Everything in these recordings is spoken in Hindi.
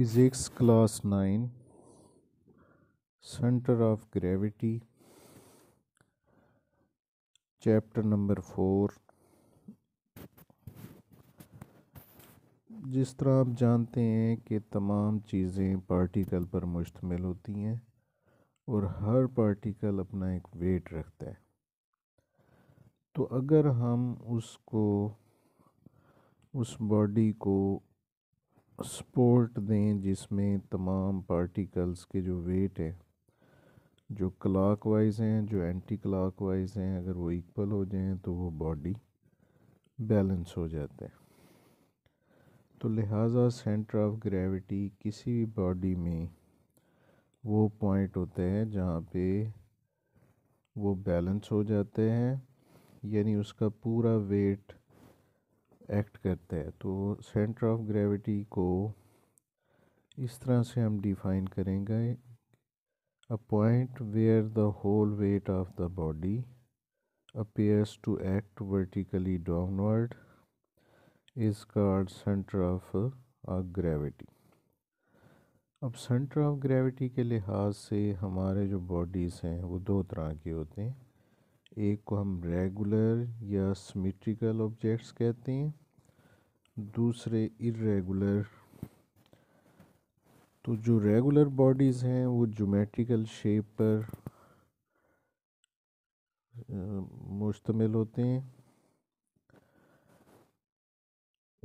physics class nine centre of gravity chapter number four जिस तरह आप जानते हैं कि तमाम चीज़ें पार्टिकल पर मुश्तमिल होती हैं और हर पार्टिकल अपना एक वेट रखता है तो अगर हम उसको उस बॉडी को स्पोर्ट दें जिसमें तमाम पार्टिकल्स के जो वेट है जो क्लाक वाइज हैं जो एंटी क्लाक वाइज हैं अगर वो इक्वल हो जाएं तो वो बॉडी बैलेंस हो जाता है तो लिहाजा सेंटर ऑफ ग्रेविटी किसी भी बॉडी में वो पॉइंट होता है जहाँ पे वो बैलेंस हो जाते हैं यानी उसका पूरा वेट एक्ट करता है तो सेंटर ऑफ ग्रेविटी को इस तरह से हम डिफाइन करेंगे a point where the whole weight of the body appears to act vertically downward is called centre of gravity अब सेंटर ऑफ ग्रेविटी के लिहाज से हमारे जो बॉडीज़ हैं वो दो तरह के होते हैं एक को हम रेगुलर या सिमेट्रिकल ऑब्जेक्ट्स कहते हैं दूसरे इरेगुलर तो जो रेगुलर बॉडीज़ हैं वो जोमेट्रिकल शेप पर मुश्तमिल होते हैं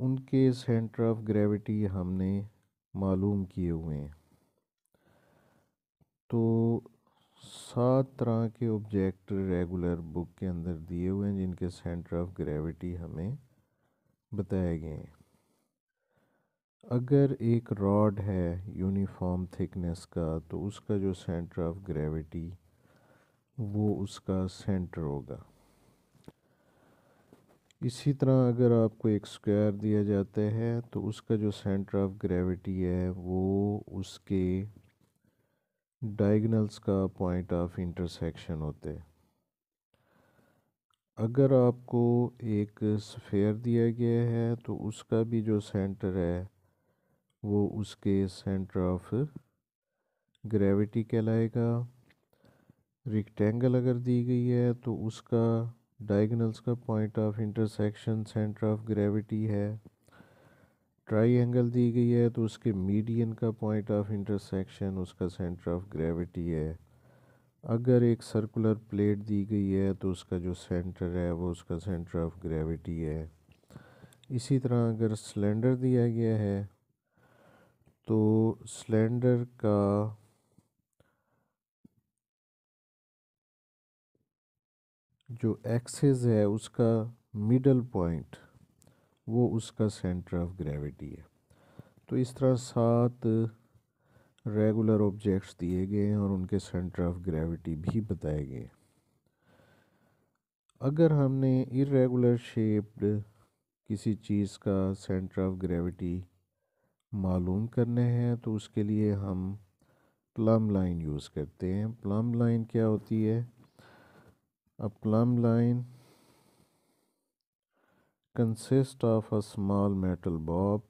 उनके सेंटर ऑफ ग्रेविटी हमने मालूम किए हुए हैं तो सात तरह के ऑब्जेक्ट रेगुलर बुक के अंदर दिए हुए हैं जिनके सेंटर ऑफ ग्रेविटी हमें बताए गए हैं अगर एक रॉड है यूनिफॉर्म थिकनेस का तो उसका जो सेंटर ऑफ ग्रेविटी वो उसका सेंटर होगा इसी तरह अगर आपको एक स्क्वायर दिया जाता है तो उसका जो सेंटर ऑफ ग्रेविटी है वो उसके डायगनल्स का पॉइंट ऑफ इंटरसेक्शन होते हैं अगर आपको एक स्फेयर दिया गया है तो उसका भी जो सेंटर है वो उसके सेंटर ऑफ ग्रेविटी कहलाएगा रिक्टेंगल अगर दी गई है तो उसका डायगनल्स का point of intersection centre of gravity है एंगल दी गई है तो उसके मीडियन का पॉइंट ऑफ इंटरसेक्शन उसका सेंटर ऑफ ग्रेविटी है अगर एक सर्कुलर प्लेट दी गई है तो उसका जो सेंटर है वो उसका सेंटर ऑफ ग्रेविटी है इसी तरह अगर सिलेंडर दिया गया है तो सिलेंडर का जो एक्सेस है उसका मिडल पॉइंट वो उसका सेंटर ऑफ ग्रेविटी है तो इस तरह सात रेगुलर ऑब्जेक्ट्स दिए गए हैं और उनके सेंटर ऑफ ग्रेविटी भी बताए गए अगर हमने इरेगुलर शेप्ड किसी चीज़ का सेंटर ऑफ ग्रेविटी मालूम करने हैं तो उसके लिए हम प्लम लाइन यूज़ करते हैं प्लम लाइन क्या होती है अब plumb line consist of a small metal bob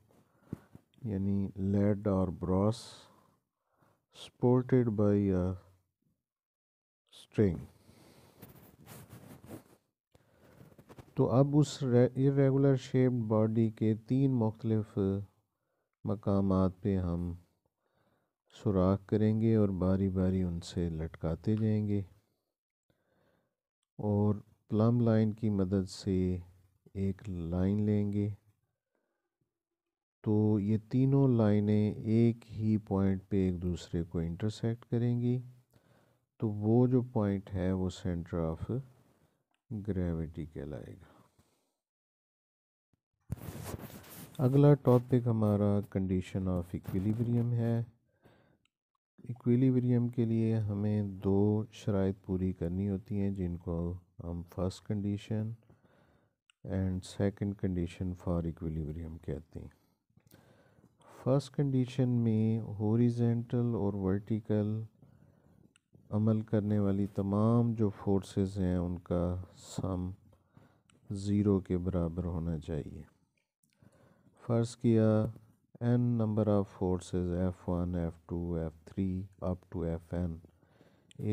यानी लेड और brass supported by a string तो अब उस इरेगुलर शेप्ड बॉडी के तीन मुख्तलफ मकाम पे हम सुराख करेंगे और बारी बारी उनसे लटकाते जाएंगे और प्लम लाइन की मदद से एक लाइन लेंगे तो ये तीनों लाइनें एक ही पॉइंट पे एक दूसरे को इंटरसेक्ट करेंगी तो वो जो पॉइंट है वो सेंटर ऑफ ग्रेविटी कहलाएगा अगला टॉपिक हमारा कंडीशन ऑफ इक्विलिब्रियम है इक्विलिब्रियम के लिए हमें दो शराइ पूरी करनी होती हैं जिनको हम first condition and second condition for equilibrium कहते हैं फर्स्ट कंडीशन में हॉरिजेंटल और वर्टिकल अमल करने वाली तमाम जो फोर्सेस हैं उनका सम ज़ीरो के बराबर होना चाहिए फ़र्ज़ किया N number of forces F one F two F three up to F N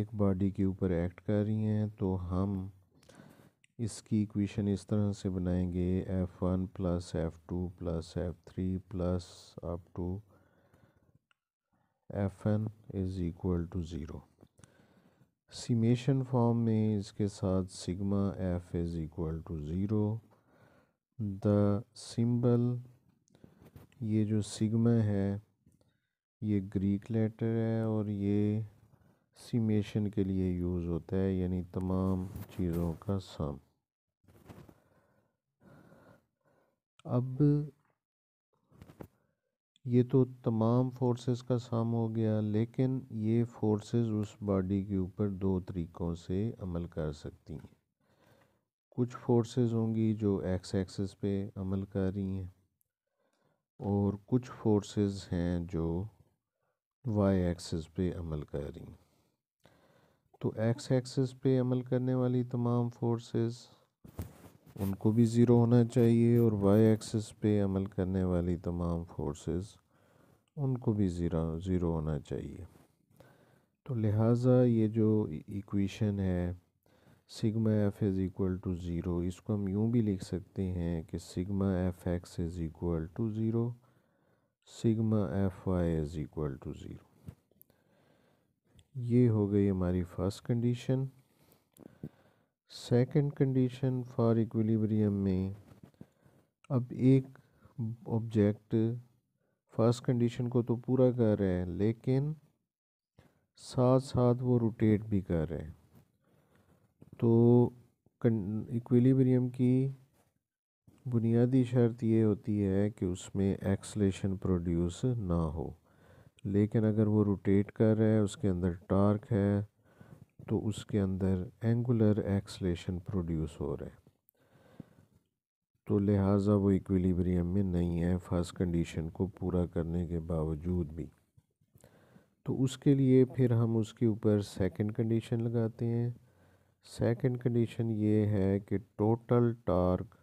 एक बॉडी के ऊपर एक्ट कर रही हैं तो हम इसकी इक्वेशन इस तरह से बनाएंगे F one plus F two plus F three plus up to F N is equal to zero summation form में इसके साथ sigma F is equal to zero the symbol ये जो सिग्मा है ये ग्रीक लेटर है और ये सीमेशन के लिए यूज़ होता है यानी तमाम चीज़ों का सम अब ये तो तमाम फोर्सेस का सम हो गया लेकिन ये फोर्सेस उस बॉडी के ऊपर दो तरीक़ों से अमल कर सकती हैं कुछ फोर्सेस होंगी जो एक्स एक्सेस पे अमल कर रही हैं और कुछ फोर्सेस हैं जो वाई एक्सेस पे अमल कर रही हैं तो एक्स एक्सेस पे अमल करने वाली तमाम फोर्सेस उनको भी ज़ीरो होना चाहिए और वाई एक्सेस पे अमल करने वाली तमाम फोर्सेस उनको भी ज़ीरो ज़ीरो होना चाहिए तो लिहाजा ये जो इक्वेशन e- है sigma F is equal to zero इसको हम यूँ भी लिख सकते हैं कि sigma F X is equal to zero sigma F Y is equal to zero ये हो गई हमारी first condition second condition for equilibrium में अब एक ऑब्जेक्ट फर्स्ट कंडीशन को तो पूरा कर रहा है लेकिन साथ साथ वो रोटेट भी कर रहा है तो इक्विलिब्रियम की बुनियादी शर्त ये होती है कि उसमें एक्सलेशन प्रोड्यूस ना हो लेकिन अगर वो रोटेट कर रहा है उसके अंदर टार्क है तो उसके अंदर एंगुलर एक्सलेशन प्रोड्यूस हो रहा है तो लिहाजा वो इक्विलिब्रियम में नहीं है फर्स्ट कंडीशन को पूरा करने के बावजूद भी तो उसके लिए फिर हम उसके ऊपर सेकंड कंडीशन लगाते हैं सेकंड कंडीशन ये है कि टोटल टार्क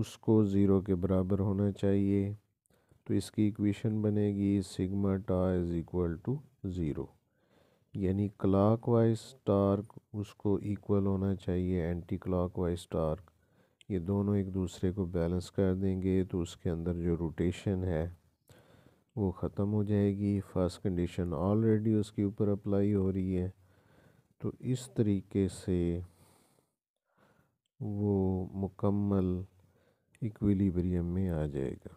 उसको ज़ीरो के बराबर होना चाहिए तो इसकी इक्वेशन बनेगी sigma tau is equal to zero यानी क्लाक वाइज टार्क उसको इक्वल होना चाहिए एंटी क्लाक वाइज टार्क ये दोनों एक दूसरे को बैलेंस कर देंगे तो उसके अंदर जो रोटेशन है वो ख़त्म हो जाएगी फर्स्ट कंडीशन ऑलरेडी उसके ऊपर अप्लाई हो रही है तो इस तरीके से वो मुकम्मल इक्विलिब्रियम में आ जाएगा